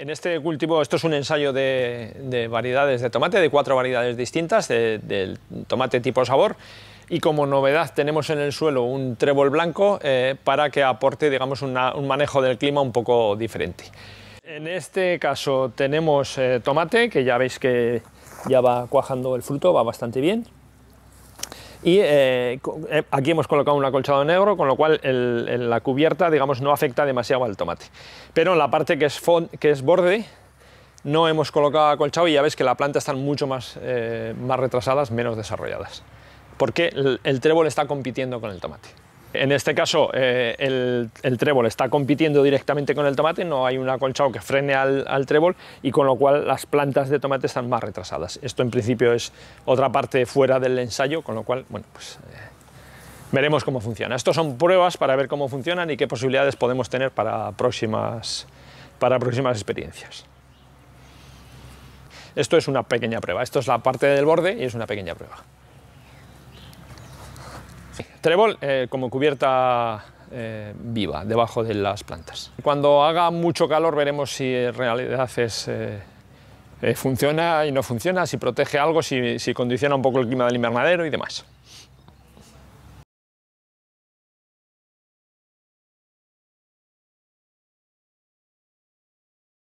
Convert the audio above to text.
en este cultivo, esto es un ensayo de, variedades de tomate, de cuatro variedades distintas, del tomate tipo sabor. Y como novedad tenemos en el suelo un trébol blanco eh, para que aporte digamos, un manejo del clima un poco diferente. En este caso tenemos eh, tomate, que ya veis que ya va cuajando el fruto, va bastante bien. Y eh, eh, aquí hemos colocado un acolchado negro, con lo cual la cubierta digamos, no afecta demasiado al tomate. Pero en la parte que es, borde, no hemos colocado acolchado y ya ves que la planta están mucho más, eh, retrasadas, menos desarrolladas. Porque el trébol está compitiendo con el tomate. En este caso, eh, el, trébol está compitiendo directamente con el tomate, no hay un acolchado que frene al, trébol y con lo cual las plantas de tomate están más retrasadas. Esto en principio es otra parte fuera del ensayo, con lo cual, bueno, pues eh, veremos cómo funciona. Estos son pruebas para ver cómo funcionan y qué posibilidades podemos tener para próximas experiencias. Esto es una pequeña prueba, esto es la parte del borde y es una pequeña prueba. Trébol eh, como cubierta eh, viva debajo de las plantas. Cuando haga mucho calor veremos si en realidad eh, funciona y no funciona, si protege algo, si condiciona un poco el clima del invernadero y demás.